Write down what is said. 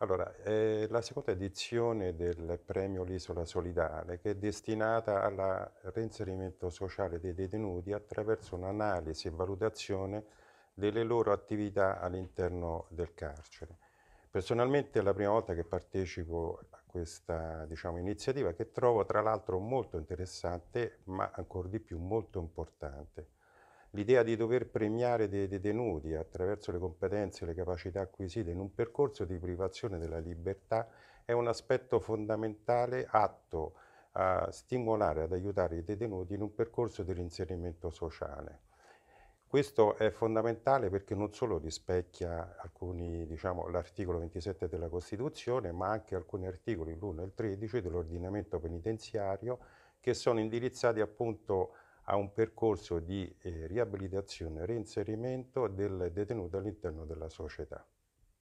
Allora, è eh, la seconda edizione del premio L'Isola Solidale che è destinata al reinserimento sociale dei detenuti attraverso un'analisi e valutazione delle loro attività all'interno del carcere. Personalmente è la prima volta che partecipo a questa diciamo, iniziativa che trovo tra l'altro molto interessante ma ancora di più molto importante l'idea di dover premiare dei detenuti attraverso le competenze e le capacità acquisite in un percorso di privazione della libertà è un aspetto fondamentale atto a stimolare, ad aiutare i detenuti in un percorso di reinserimento sociale. Questo è fondamentale perché non solo rispecchia diciamo, l'articolo 27 della Costituzione, ma anche alcuni articoli, l'1 e il 13 dell'ordinamento penitenziario, che sono indirizzati appunto a a un percorso di eh, riabilitazione e reinserimento del detenuto all'interno della società.